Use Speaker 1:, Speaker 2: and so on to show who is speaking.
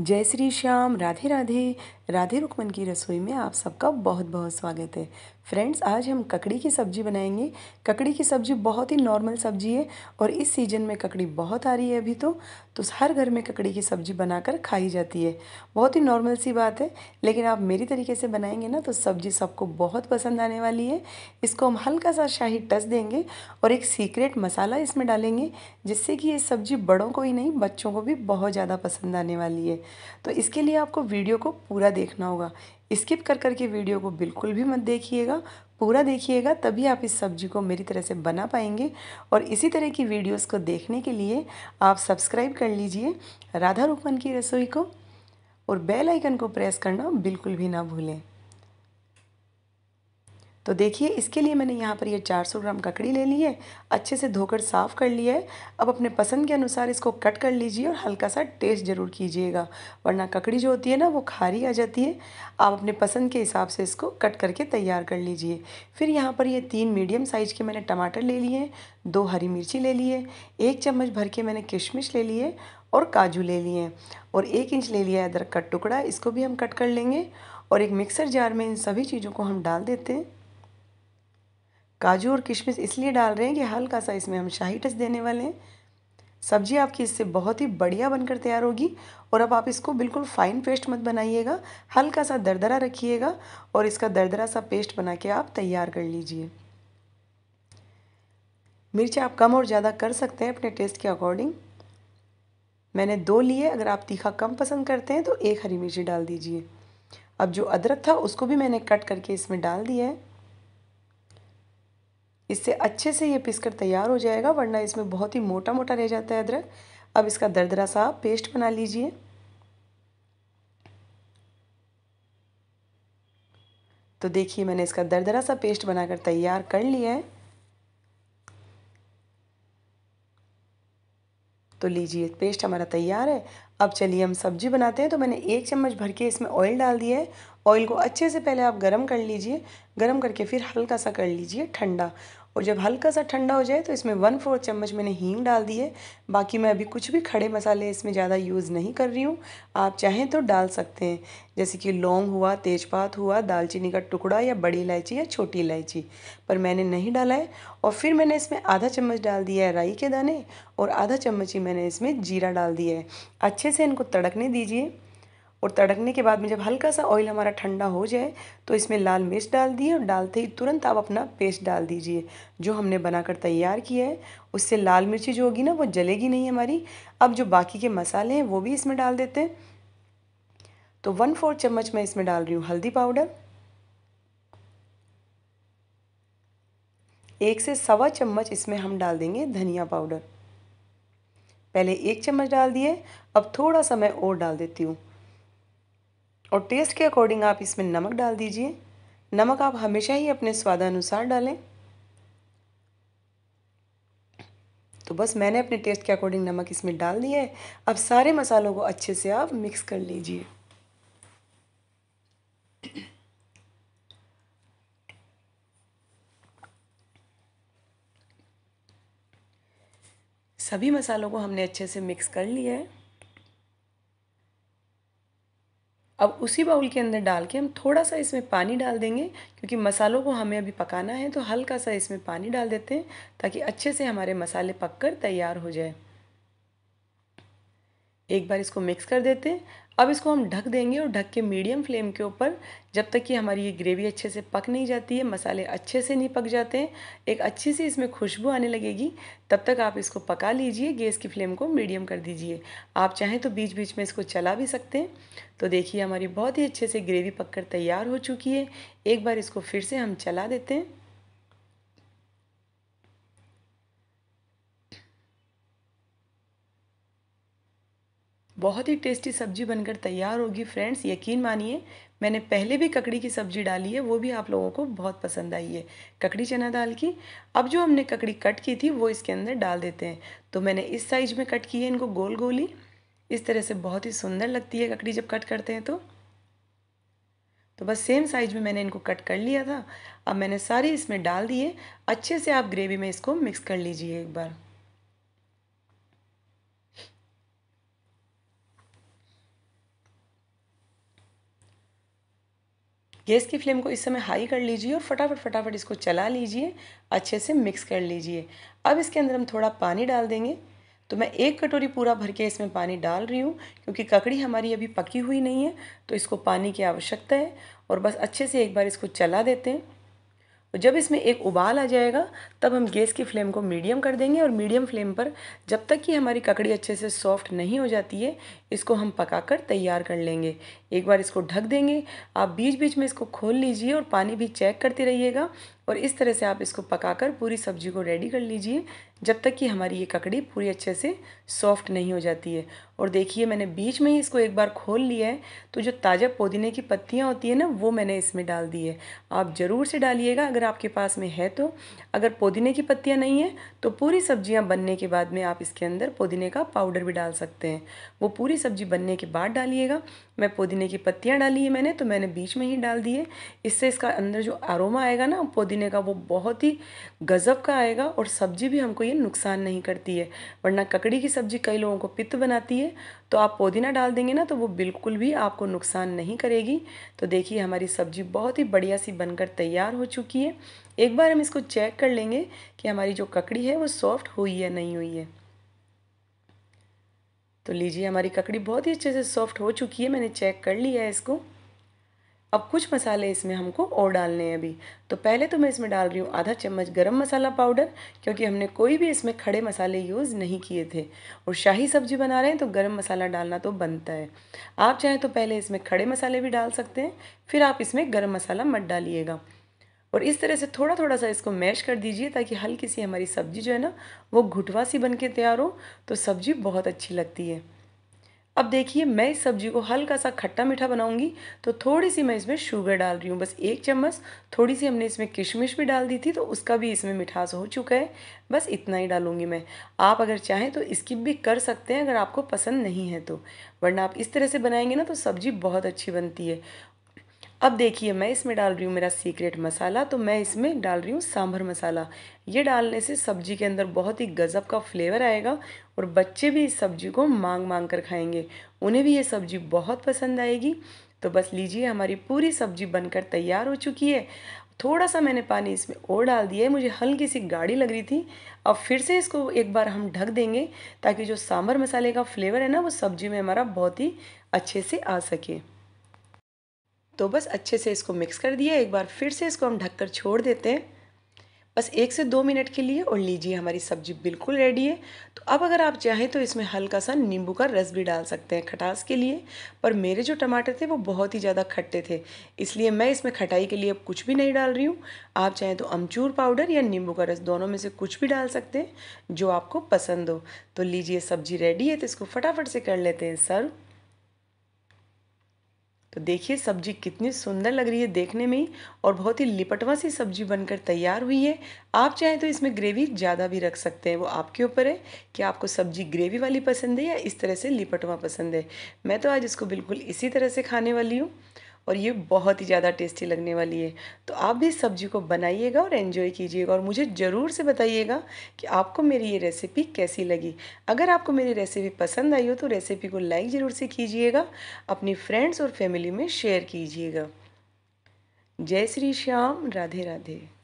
Speaker 1: जय श्री श्याम राधे राधे राधे रुकमन की रसोई में आप सबका बहुत बहुत स्वागत है फ्रेंड्स आज हम ककड़ी की सब्ज़ी बनाएंगे ककड़ी की सब्ज़ी बहुत ही नॉर्मल सब्ज़ी है और इस सीज़न में ककड़ी बहुत आ रही है अभी तो तो हर घर में ककड़ी की सब्ज़ी बनाकर खाई जाती है बहुत ही नॉर्मल सी बात है लेकिन आप मेरी तरीके से बनाएंगे ना तो सब्ज़ी सबको बहुत पसंद आने वाली है इसको हम हल्का सा शाही टच देंगे और एक सीक्रेट मसाला इसमें डालेंगे जिससे कि ये सब्ज़ी बड़ों को ही नहीं बच्चों को भी बहुत ज़्यादा पसंद आने वाली है तो इसके लिए आपको वीडियो को पूरा देखना होगा स्किप कर कर वीडियो को बिल्कुल भी मत देखिएगा पूरा देखिएगा तभी आप इस सब्जी को मेरी तरह से बना पाएंगे और इसी तरह की वीडियोस को देखने के लिए आप सब्सक्राइब कर लीजिए राधा रूपन की रसोई को और बेल आइकन को प्रेस करना बिल्कुल भी ना भूलें तो देखिए इसके लिए मैंने यहाँ पर ये 400 ग्राम ककड़ी ले ली है अच्छे से धोकर साफ़ कर लिया है अब अपने पसंद के अनुसार इसको कट कर लीजिए और हल्का सा टेस्ट ज़रूर कीजिएगा वरना ककड़ी जो होती है ना वो खारी आ जाती है आप अपने पसंद के हिसाब से इसको कट करके तैयार कर लीजिए फिर यहाँ पर ये तीन मीडियम साइज़ के मैंने टमाटर ले लिए हैं दो हरी मिर्ची ले लिए एक चम्मच भर के मैंने किशमिश ले ली है और काजू ले लिए हैं और एक इंच ले लिया है अदरक का टुकड़ा इसको भी हम कट कर लेंगे और एक मिक्सर जार में इन सभी चीज़ों को हम डाल देते हैं काजू और किशमिश इसलिए डाल रहे हैं कि हल्का सा इसमें हम शाही टच देने वाले हैं सब्जी आपकी इससे बहुत ही बढ़िया बनकर तैयार होगी और अब आप इसको बिल्कुल फाइन पेस्ट मत बनाइएगा हल्का सा दरदरा रखिएगा और इसका दरदरा सा पेस्ट बना के आप तैयार कर लीजिए मिर्च आप कम और ज़्यादा कर सकते हैं अपने टेस्ट के अकॉर्डिंग मैंने दो लिए अगर आप तीखा कम पसंद करते हैं तो एक हरी मिर्ची डाल दीजिए अब जो अदरक था उसको भी मैंने कट करके इसमें डाल दिया है इससे अच्छे से ये पिसकर तैयार हो जाएगा वरना इसमें बहुत ही मोटा मोटा रह जाता है अदरक अब इसका दरदरा सा पेस्ट बना लीजिए तो देखिए मैंने इसका दरदरा सा पेस्ट बनाकर तैयार कर लिया है तो लीजिए पेस्ट हमारा तैयार है अब चलिए हम सब्ज़ी बनाते हैं तो मैंने एक चम्मच भर के इसमें ऑयल डाल दिया है ऑयल को अच्छे से पहले आप गरम कर लीजिए गरम करके फिर हल्का सा कर लीजिए ठंडा और जब हल्का सा ठंडा हो जाए तो इसमें वन फोर्थ चम्मच मैंने हींग डाल दी है बाकी मैं अभी कुछ भी खड़े मसाले इसमें ज़्यादा यूज़ नहीं कर रही हूँ आप चाहें तो डाल सकते हैं जैसे कि लौंग हुआ तेज़पात हुआ दालचीनी का टुकड़ा या बड़ी इलायची या छोटी इलायची पर मैंने नहीं डाला है और फिर मैंने इसमें आधा चम्मच डाल दिया है राई के दाने और आधा चम्मच ही मैंने इसमें जीरा डाल दिया है अच्छे से इनको तड़कने दीजिए और तड़कने के बाद में जब हल्का सा ऑयल हमारा ठंडा हो जाए तो इसमें लाल मिर्च डाल दिए और डालते ही तुरंत आप अपना पेस्ट डाल दीजिए जो हमने बनाकर तैयार किया है उससे लाल मिर्ची जो होगी ना वो जलेगी नहीं हमारी अब जो बाकी के मसाले हैं वो भी इसमें डाल देते हैं तो वन फोर चम्मच मैं इसमें डाल रही हूँ हल्दी पाउडर एक से सवा चम्मच इसमें हम डाल देंगे धनिया पाउडर पहले एक चम्मच डाल दिए अब थोड़ा सा मैं और डाल देती हूँ और टेस्ट के अकॉर्डिंग आप इसमें नमक डाल दीजिए नमक आप हमेशा ही अपने स्वादानुसार डालें तो बस मैंने अपने टेस्ट के अकॉर्डिंग नमक इसमें डाल दिया है अब सारे मसालों को अच्छे से आप मिक्स कर लीजिए सभी मसालों को हमने अच्छे से मिक्स कर लिया है अब उसी बाउल के अंदर डाल के हम थोड़ा सा इसमें पानी डाल देंगे क्योंकि मसालों को हमें अभी पकाना है तो हल्का सा इसमें पानी डाल देते हैं ताकि अच्छे से हमारे मसाले पककर तैयार हो जाए एक बार इसको मिक्स कर देते हैं अब इसको हम ढक देंगे और ढक के मीडियम फ्लेम के ऊपर जब तक कि हमारी ये ग्रेवी अच्छे से पक नहीं जाती है मसाले अच्छे से नहीं पक जाते हैं एक अच्छी सी इसमें खुशबू आने लगेगी तब तक आप इसको पका लीजिए गैस की फ्लेम को मीडियम कर दीजिए आप चाहें तो बीच बीच में इसको चला भी सकते हैं तो देखिए हमारी बहुत ही अच्छे से ग्रेवी पककर तैयार हो चुकी है एक बार इसको फिर से हम चला देते हैं बहुत ही टेस्टी सब्जी बनकर तैयार होगी फ्रेंड्स यकीन मानिए मैंने पहले भी ककड़ी की सब्जी डाली है वो भी आप लोगों को बहुत पसंद आई है ककड़ी चना दाल की अब जो हमने ककड़ी कट की थी वो इसके अंदर डाल देते हैं तो मैंने इस साइज में कट की है इनको गोल गोली इस तरह से बहुत ही सुंदर लगती है ककड़ी जब कट करते हैं तो तो बस सेम साइज में मैंने इनको कट कर लिया था अब मैंने सारी इसमें डाल दिए अच्छे से आप ग्रेवी में इसको मिक्स कर लीजिए एक बार गैस की फ्लेम को इस समय हाई कर लीजिए और फटाफट फटाफट इसको चला लीजिए अच्छे से मिक्स कर लीजिए अब इसके अंदर हम थोड़ा पानी डाल देंगे तो मैं एक कटोरी पूरा भर के इसमें पानी डाल रही हूँ क्योंकि ककड़ी हमारी अभी पकी हुई नहीं है तो इसको पानी की आवश्यकता है और बस अच्छे से एक बार इसको चला देते हैं जब इसमें एक उबाल आ जाएगा तब हम गैस की फ्लेम को मीडियम कर देंगे और मीडियम फ्लेम पर जब तक कि हमारी ककड़ी अच्छे से सॉफ्ट नहीं हो जाती है इसको हम पकाकर तैयार कर लेंगे एक बार इसको ढक देंगे आप बीच बीच में इसको खोल लीजिए और पानी भी चेक करते रहिएगा और इस तरह से आप इसको पकाकर पूरी सब्जी को रेडी कर लीजिए जब तक कि हमारी ये ककड़ी पूरी अच्छे से सॉफ्ट नहीं हो जाती है और देखिए मैंने बीच में ही इसको एक बार खोल लिया है तो जो ताज़ा पुदीने की पत्तियाँ होती है ना वो मैंने इसमें डाल दी है आप ज़रूर से डालिएगा अगर आपके पास में है तो अगर पुदीने की पत्तियाँ नहीं हैं तो पूरी सब्जियाँ बनने के बाद में आप इसके अंदर पुदीने का पाउडर भी डाल सकते हैं वो पूरी सब्जी बनने के बाद डालिएगा मैं पुदीने पुदीने की पत्तियाँ डाली है मैंने तो मैंने बीच में ही डाल दी है इससे इसका अंदर जो आरोमा आएगा ना पुदीने का वो बहुत ही गज़ब का आएगा और सब्ज़ी भी हमको ये नुकसान नहीं करती है वरना ककड़ी की सब्ज़ी कई लोगों को पित्त बनाती है तो आप पुदीना डाल देंगे ना तो वो बिल्कुल भी आपको नुकसान नहीं करेगी तो देखिए हमारी सब्ज़ी बहुत ही बढ़िया सी बनकर तैयार हो चुकी है एक बार हम इसको चेक कर लेंगे कि हमारी जो ककड़ी है वो सॉफ्ट हुई है नहीं हुई है तो लीजिए हमारी ककड़ी बहुत ही अच्छे से सॉफ्ट हो चुकी है मैंने चेक कर लिया है इसको अब कुछ मसाले इसमें हमको और डालने हैं अभी तो पहले तो मैं इसमें डाल रही हूँ आधा चम्मच गरम मसाला पाउडर क्योंकि हमने कोई भी इसमें खड़े मसाले यूज़ नहीं किए थे और शाही सब्जी बना रहे हैं तो गरम मसाला डालना तो बनता है आप चाहें तो पहले इसमें खड़े मसाले भी डाल सकते हैं फिर आप इसमें गर्म मसाला मत डालिएगा और इस तरह से थोड़ा थोड़ा सा इसको मैश कर दीजिए ताकि हल्की सी हमारी सब्ज़ी जो है ना वो घुटवा सी बन के तैयार हो तो सब्ज़ी बहुत अच्छी लगती है अब देखिए मैं इस सब्ज़ी को हल्का सा खट्टा मीठा बनाऊंगी तो थोड़ी सी मैं इसमें शुगर डाल रही हूँ बस एक चम्मच थोड़ी सी हमने इसमें किशमिश भी डाल दी थी तो उसका भी इसमें मिठास हो चुका है बस इतना ही डालूंगी मैं आप अगर चाहें तो स्किप भी कर सकते हैं अगर आपको पसंद नहीं है तो वरना आप इस तरह से बनाएंगे ना तो सब्ज़ी बहुत अच्छी बनती है अब देखिए मैं इसमें डाल रही हूँ मेरा सीक्रेट मसाला तो मैं इसमें डाल रही हूँ सांभर मसाला ये डालने से सब्जी के अंदर बहुत ही गज़ब का फ्लेवर आएगा और बच्चे भी इस सब्जी को मांग मांग कर खाएंगे उन्हें भी ये सब्जी बहुत पसंद आएगी तो बस लीजिए हमारी पूरी सब्जी बनकर तैयार हो चुकी है थोड़ा सा मैंने पानी इसमें और डाल दिया है मुझे हल्की सी गाढ़ी लग रही थी अब फिर से इसको एक बार हम ढक देंगे ताकि जो सांभर मसाले का फ्लेवर है ना वो सब्जी में हमारा बहुत ही अच्छे से आ सके तो बस अच्छे से इसको मिक्स कर दिया एक बार फिर से इसको हम ढककर छोड़ देते हैं बस एक से दो मिनट के लिए और लीजिए हमारी सब्जी बिल्कुल रेडी है तो अब अगर आप चाहें तो इसमें हल्का सा नींबू का रस भी डाल सकते हैं खटास के लिए पर मेरे जो टमाटर थे वो बहुत ही ज़्यादा खट्टे थे इसलिए मैं इसमें खटाई के लिए अब कुछ भी नहीं डाल रही हूँ आप चाहें तो अमचूर पाउडर या नींबू का रस दोनों में से कुछ भी डाल सकते हैं जो आपको पसंद हो तो लीजिए सब्जी रेडी है तो इसको फटाफट से कर लेते हैं सर्व तो देखिए सब्जी कितनी सुंदर लग रही है देखने में ही और बहुत ही लिपटवा सी सब्जी बनकर तैयार हुई है आप चाहें तो इसमें ग्रेवी ज़्यादा भी रख सकते हैं वो आपके ऊपर है कि आपको सब्जी ग्रेवी वाली पसंद है या इस तरह से लिपटवा पसंद है मैं तो आज इसको बिल्कुल इसी तरह से खाने वाली हूँ और ये बहुत ही ज़्यादा टेस्टी लगने वाली है तो आप भी इस सब्ज़ी को बनाइएगा और एन्जॉय कीजिएगा और मुझे ज़रूर से बताइएगा कि आपको मेरी ये रेसिपी कैसी लगी अगर आपको मेरी रेसिपी पसंद आई हो तो रेसिपी को लाइक ज़रूर से कीजिएगा अपनी फ्रेंड्स और फैमिली में शेयर कीजिएगा जय श्री श्याम राधे राधे